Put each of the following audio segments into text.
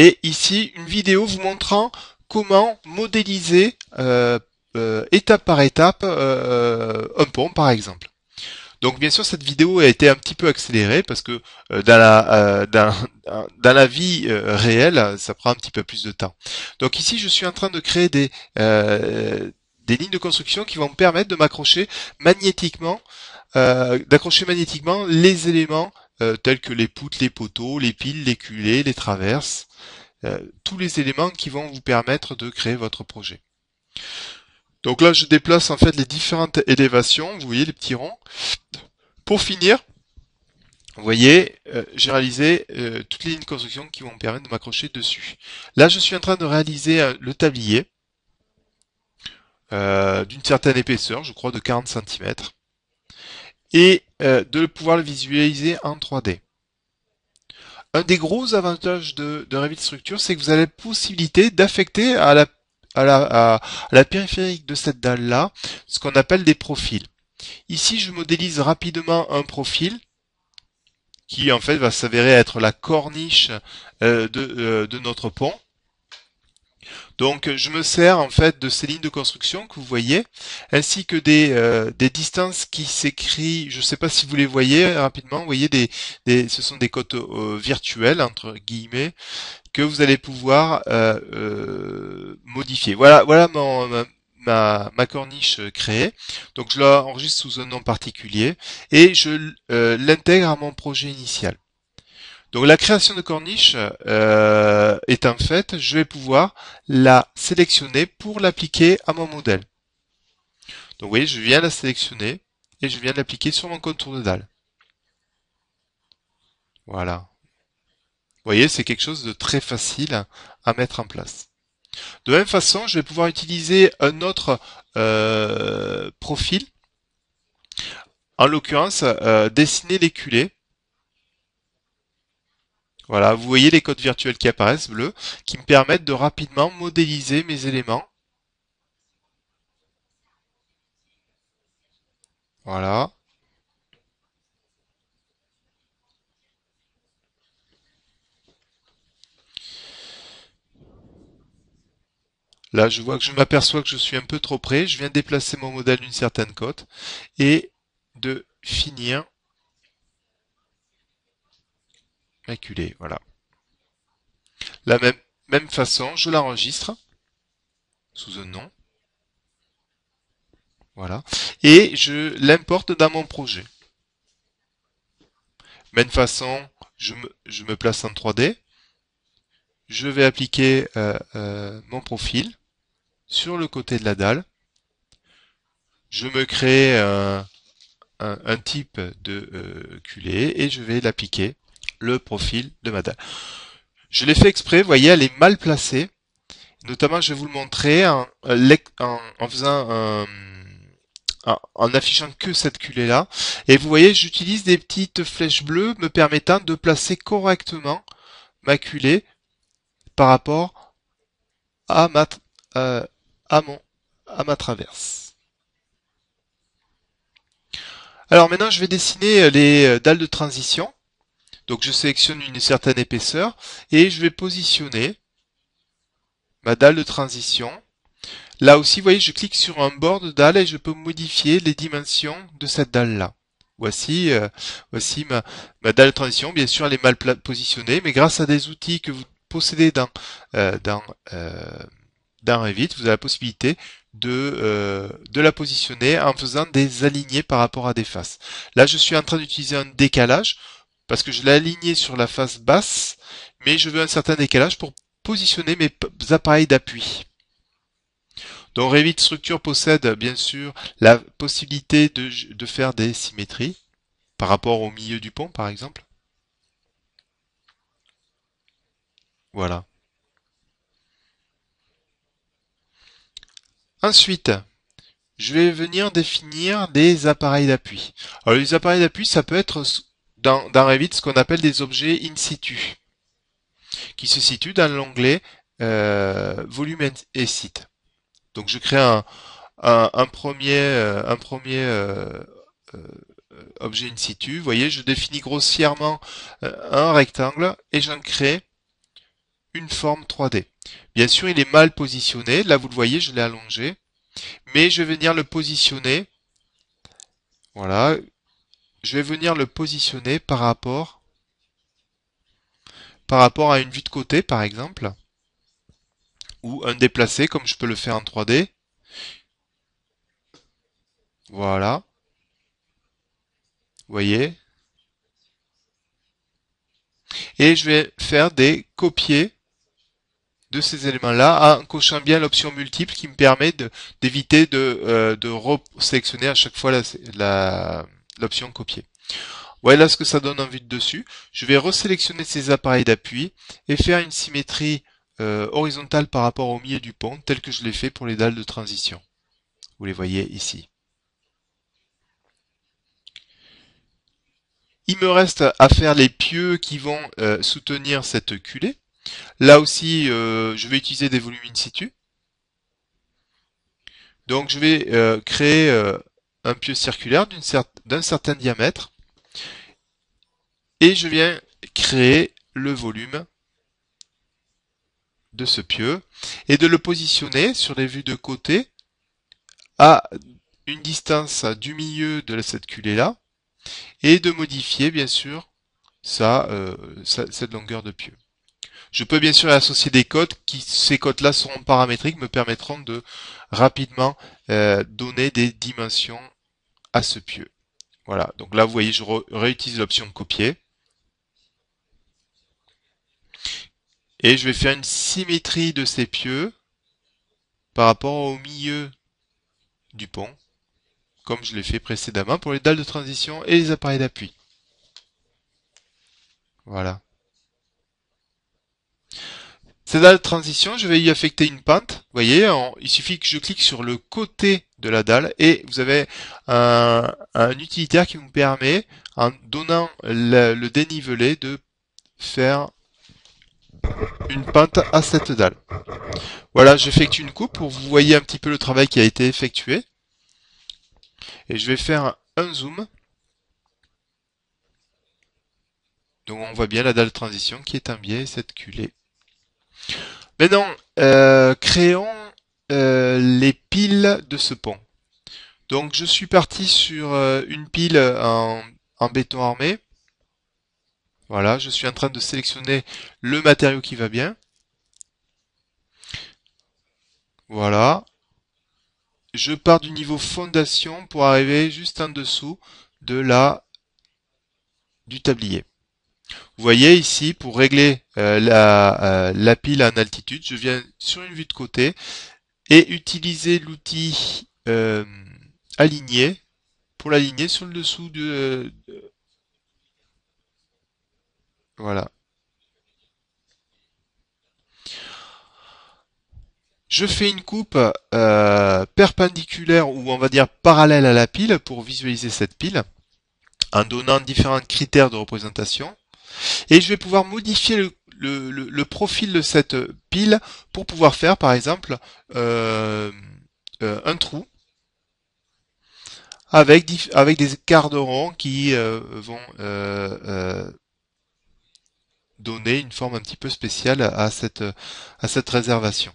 Et ici, une vidéo vous montrant comment modéliser euh, euh, étape par étape euh, un pont par exemple. Donc bien sûr cette vidéo a été un petit peu accélérée parce que dans, la, dans, la vie réelle ça prend un petit peu plus de temps. Donc ici je suis en train de créer des, des lignes de construction qui vont me permettre de m'accrocher magnétiquement, d'accrocher magnétiquement les éléments euh, tels que les poutres, les poteaux, les piles, les culées, les traverses, euh, tous les éléments qui vont vous permettre de créer votre projet. Donc là, je déplace en fait les différentes élévations, vous voyez les petits ronds. Pour finir, vous voyez, euh, j'ai réalisé toutes les lignes de construction qui vont me permettre de m'accrocher dessus. Là, je suis en train de réaliser le tablier d'une certaine épaisseur, je crois de 40 cm. Et euh, de pouvoir le visualiser en 3D. Un des gros avantages de, de Revit Structure, c'est que vous avez la possibilité d'affecter à la, périphérique de cette dalle-là ce qu'on appelle des profils. Ici, je modélise rapidement un profil qui en fait va s'avérer être la corniche euh, euh, de notre pont. Donc euh, je me sers en fait de ces lignes de construction que vous voyez, ainsi que des, euh, distances qui s'écrivent, je ne sais pas si vous les voyez euh, rapidement, vous voyez des, ce sont des cotes virtuelles entre guillemets que vous allez pouvoir modifier. Voilà, voilà ma, corniche créée. Donc je l'enregistre sous un nom particulier et je l'intègre à mon projet initial. Donc la création de corniche euh, est en fait, je vais pouvoir la sélectionner pour l'appliquer à mon modèle. Donc vous voyez, je viens la sélectionner et je viens l'appliquer sur mon contour de dalle. Voilà. Vous voyez, c'est quelque chose de très facile à mettre en place. De même façon, je vais pouvoir utiliser un autre euh, profil. En l'occurrence, euh, dessiner les voilà, vous voyez les codes virtuels qui apparaissent, bleus, qui me permettent de rapidement modéliser mes éléments. Voilà. Là, je vois que je m'aperçois que je suis un peu trop près. Je viens déplacer mon modèle d'une certaine cote et de finir culé Voilà. La même, même façon, je l'enregistre sous un nom. Voilà. Et je l'importe dans mon projet. Même façon, je me, place en 3D. Je vais appliquer euh, euh, mon profil sur le côté de la dalle. Je me crée un, un, type de euh, culé et je vais l'appliquer le profil de ma dalle. Je l'ai fait exprès, vous voyez, elle est mal placée. Notamment, je vais vous le montrer en, euh, faisant euh, en affichant que cette culée là. Et vous voyez, j'utilise des petites flèches bleues me permettant de placer correctement ma culée par rapport à ma, euh, à mon, à ma traverse. Alors maintenant, je vais dessiner les dalles de transition. Donc je sélectionne une certaine épaisseur et je vais positionner ma dalle de transition. Là aussi, vous voyez, je clique sur un bord de dalle et je peux modifier les dimensions de cette dalle-là. Voici, euh, voici ma, dalle de transition. Bien sûr, elle est mal positionnée, mais grâce à des outils que vous possédez dans, euh, euh Revit, vous avez la possibilité de, euh, de la positionner en faisant des alignés par rapport à des faces. Là, je suis en train d'utiliser un décalage parce que je l'ai aligné sur la face basse, mais je veux un certain décalage pour positionner mes appareils d'appui. Donc Revit Structure possède bien sûr la possibilité de, faire des symétries par rapport au milieu du pont par exemple. Voilà. Ensuite, je vais venir définir des appareils d'appui. Alors les appareils d'appui, ça peut être dans, Revit ce qu'on appelle des objets in situ, qui se situent dans l'onglet euh, volume et site. Donc je crée un, un, premier, un premier euh, euh, objet in situ. Vous voyez, je définis grossièrement un rectangle et j'en crée une forme 3D. Bien sûr, il est mal positionné. Là, vous le voyez, je l'ai allongé. Mais je vais venir le positionner. Voilà, je vais venir le positionner par rapport, par rapport à une vue de côté, par exemple, ou un déplacé, comme je peux le faire en 3D. Voilà. Vous voyez Et je vais faire des copier de ces éléments-là en cochant bien l'option multiple qui me permet d'éviter de, euh, de, euh, à chaque fois la, la l'option copier. Voilà ce que ça donne en vue de dessus. Je vais resélectionner ces appareils d'appui et faire une symétrie euh, horizontale par rapport au milieu du pont, tel que je l'ai fait pour les dalles de transition. Vous les voyez ici. Il me reste à faire les pieux qui vont euh, soutenir cette culée. Là aussi, euh, je vais utiliser des volumes in situ. Donc je vais créer un pieu circulaire d'un certain diamètre et je viens créer le volume de ce pieu et de le positionner sur les vues de côté à une distance du milieu de cette culée là et de modifier bien sûr ça, euh, cette longueur de pieu. Je peux bien sûr associer des cotes qui, ces cotes là seront paramétriques, me permettront de rapidement euh, donner des dimensions à ce pieu. Voilà, donc là vous voyez, je réutilise l'option copier. Et je vais faire une symétrie de ces pieux par rapport au milieu du pont, comme je l'ai fait précédemment pour les dalles de transition et les appareils d'appui. Voilà. Ces dalles de transition, je vais y affecter une pente. Vous voyez, il suffit que je clique sur le côté de la dalle et vous avez un, utilitaire qui vous permet, en donnant le, dénivelé, de faire une pente à cette dalle. Voilà, j'effectue une coupe pour vous voyez un petit peu le travail qui a été effectué. Et je vais faire un zoom. Donc on voit bien la dalle transition qui est un biais cette culée. Maintenant, euh, créons euh, les piles de ce pont. Donc je suis parti sur euh, une pile en, béton armé. Voilà, je suis en train de sélectionner le matériau qui va bien. Voilà. Je pars du niveau fondation pour arriver juste en dessous de la du tablier. Vous voyez ici, pour régler euh, la, la pile en altitude, je viens sur une vue de côté et utiliser l'outil aligner, euh, aligné pour l'aligner sur le dessous de, voilà. Je fais une coupe euh, perpendiculaire ou on va dire parallèle à la pile pour visualiser cette pile en donnant différents critères de représentation. Et je vais pouvoir modifier le, le, le, profil de cette pile pour pouvoir faire par exemple euh, euh, un trou avec, avec des rond qui euh, vont donner une forme un petit peu spéciale à cette, à cette réservation.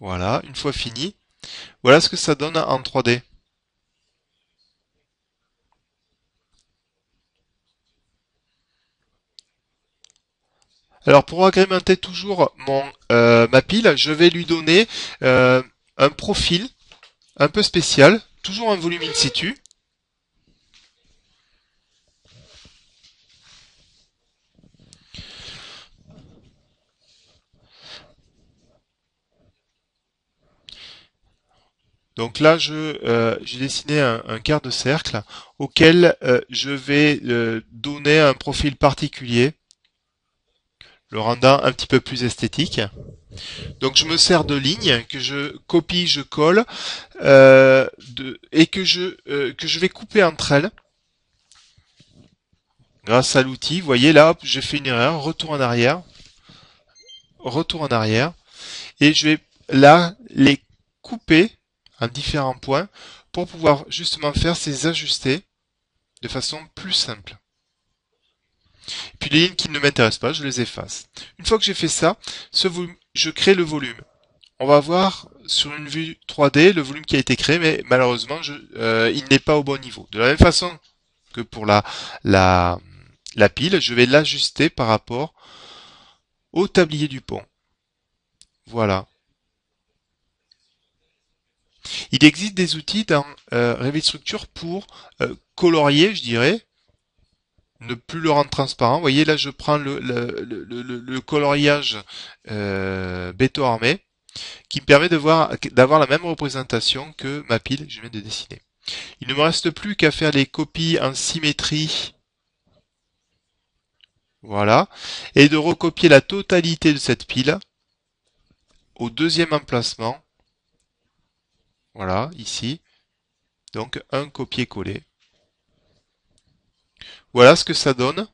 Voilà, une fois fini, voilà ce que ça donne en 3D. Alors pour agrémenter toujours mon euh, ma pile, je vais lui donner euh, un profil un peu spécial, toujours un volume in situ. Donc là, je euh, j'ai dessiné un, quart de cercle auquel je vais donner un profil particulier rendant un petit peu plus esthétique. Donc je me sers de lignes que je copie, je colle euh, et que je, euh, que je vais couper entre elles. Grâce à l'outil, vous voyez là, j'ai fait une erreur, retour en arrière, retour en arrière, et je vais là les couper en différents points pour pouvoir justement faire ces ajustés de façon plus simple. Puis les lignes qui ne m'intéressent pas, je les efface. Une fois que j'ai fait ça, je crée le volume. On va voir sur une vue 3D le volume qui a été créé, mais malheureusement, euh, il n'est pas au bon niveau. De la même façon que pour la, pile, je vais l'ajuster par rapport au tablier du pont. Voilà. Il existe des outils dans euh, Revit Structure pour euh, colorier, je dirais, ne plus le rendre transparent. Vous voyez, là, je prends le, coloriage euh, béton armé qui me permet d'avoir la même représentation que ma pile que je viens de dessiner. Il ne me reste plus qu'à faire les copies en symétrie. Voilà. Et de recopier la totalité de cette pile au deuxième emplacement. Voilà, ici. Donc un copier-coller. Voilà ce que ça donne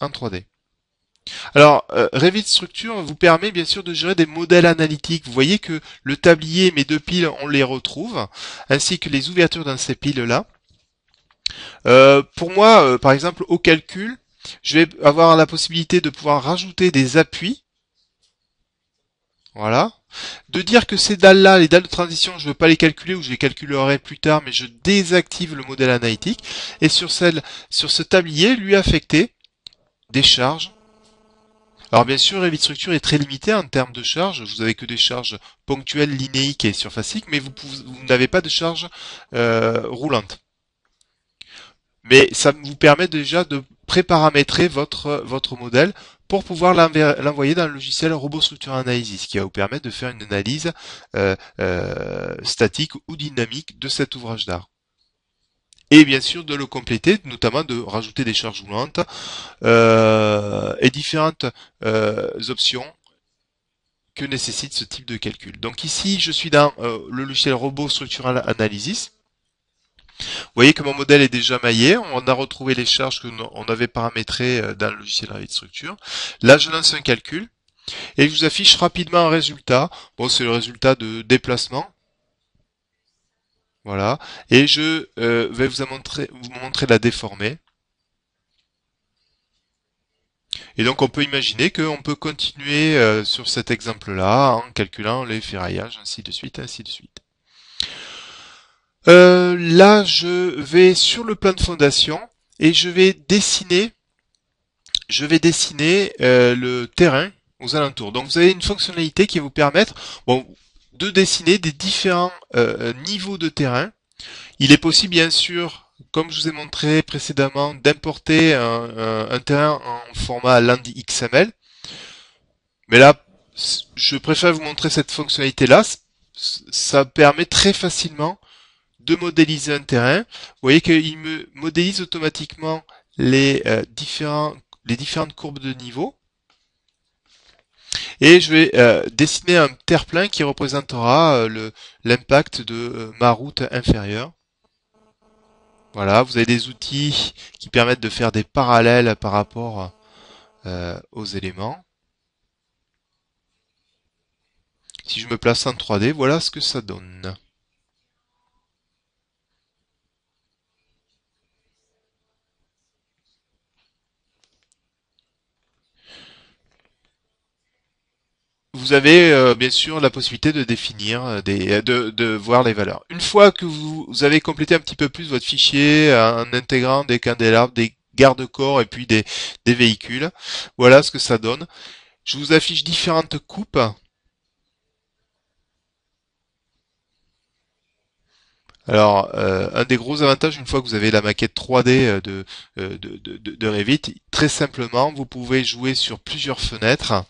en 3D. Alors, euh, Revit Structure vous permet bien sûr de gérer des modèles analytiques. Vous voyez que le tablier mes deux piles, on les retrouve, ainsi que les ouvertures dans ces piles-là. Euh, pour moi, euh, par exemple, au calcul, je vais avoir la possibilité de pouvoir rajouter des appuis. Voilà de dire que ces dalles-là, les dalles de transition, je ne veux pas les calculer ou je les calculerai plus tard, mais je désactive le modèle analytique. Et sur, celle, sur ce tablier, lui affecter des charges alors bien sûr, Revit Structure est très limitée en termes de charges. Vous n'avez que des charges ponctuelles, linéiques et surfaciques, mais vous, n'avez pas de charges euh, roulantes. Mais ça vous permet déjà de préparamétrer votre, votre modèle pour pouvoir l'envoyer dans le logiciel Robot Structure Analysis, qui va vous permettre de faire une analyse euh, euh, statique ou dynamique de cet ouvrage d'art. Et bien sûr de le compléter, notamment de rajouter des charges roulantes euh, et différentes euh, options que nécessite ce type de calcul. Donc ici, je suis dans le logiciel Robot Structural Analysis voyez que mon modèle est déjà maillé. On a retrouvé les charges que on avait paramétrées euh, dans le logiciel de structure. Là, je lance un calcul et je vous affiche rapidement un résultat. Bon, c'est le résultat de déplacement. Voilà. Et je euh, vais vous, montrer, vous montrer la déformée. Et donc on peut imaginer qu'on peut continuer euh, sur cet exemple-là en calculant les ferraillages, ainsi de suite, ainsi de suite. Euh, là, je vais sur le plan de fondation et je vais dessiner, je vais dessiner euh, le terrain aux alentours. Donc, vous avez une fonctionnalité qui va vous permettre de dessiner des différents euh, niveaux de terrain. Il est possible, bien sûr, comme je vous ai montré précédemment, d'importer un, un, terrain en format land XML. Mais là, je préfère vous montrer cette fonctionnalité-là. Ça permet très facilement de modéliser un terrain. Vous voyez qu'il me modélise automatiquement euh, les, différentes courbes de niveau. Et je vais euh, dessiner un terre-plein qui représentera euh, l'impact de ma route inférieure. Voilà, vous avez des outils qui permettent de faire des parallèles par rapport aux éléments. Si je me place en 3D, voilà ce que ça donne. vous avez euh, bien sûr la possibilité de définir, euh, des, euh, de, voir les valeurs. Une fois que vous, avez complété un petit peu plus votre fichier en intégrant des candélabres, des garde-corps et puis des, véhicules, voilà ce que ça donne. Je vous affiche différentes coupes. Alors, un des gros avantages, une fois que vous avez la maquette 3D de Revit, très simplement, vous pouvez jouer sur plusieurs fenêtres.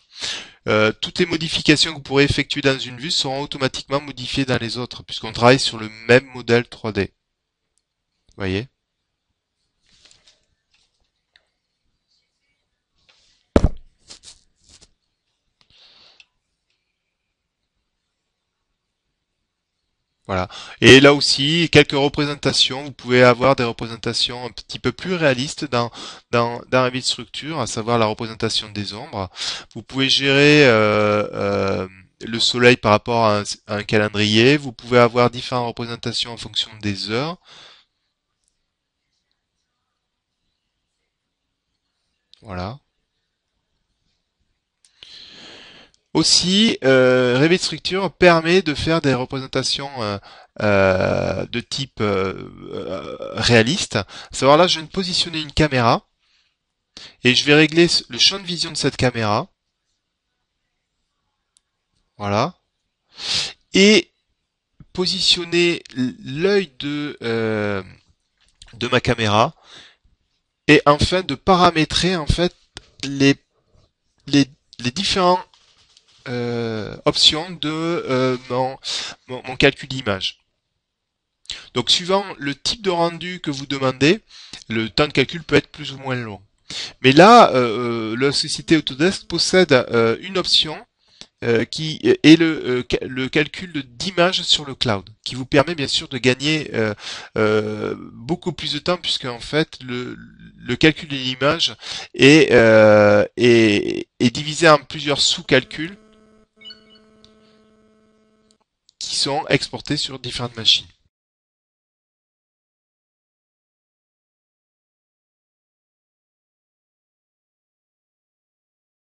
Euh, toutes les modifications que vous pourrez effectuer dans une vue seront automatiquement modifiées dans les autres, puisqu'on travaille sur le même modèle 3D. Vous voyez Voilà. Et là aussi, quelques représentations. Vous pouvez avoir des représentations un petit peu plus réalistes dans, dans, dans la vie de structure, à savoir la représentation des ombres. Vous pouvez gérer euh, euh, le soleil par rapport à un, calendrier. Vous pouvez avoir différentes représentations en fonction des heures. Voilà. Aussi, euh, Revit Structure permet de faire des représentations euh, euh, de type euh, réaliste. savoir là, je viens de positionner une caméra et je vais régler le champ de vision de cette caméra. Voilà. Et positionner l'œil de, de ma caméra et enfin de paramétrer en fait les, les, les différents euh, option de euh, mon, mon, calcul d'image. Donc suivant le type de rendu que vous demandez, le temps de calcul peut être plus ou moins long. Mais là, euh, euh la société Autodesk possède une option qui est le, le calcul d'image sur le cloud, qui vous permet bien sûr de gagner beaucoup plus de temps, puisque en fait le, le calcul d'une image est, est, est divisé en plusieurs sous-calculs qui sont exportés sur différentes machines.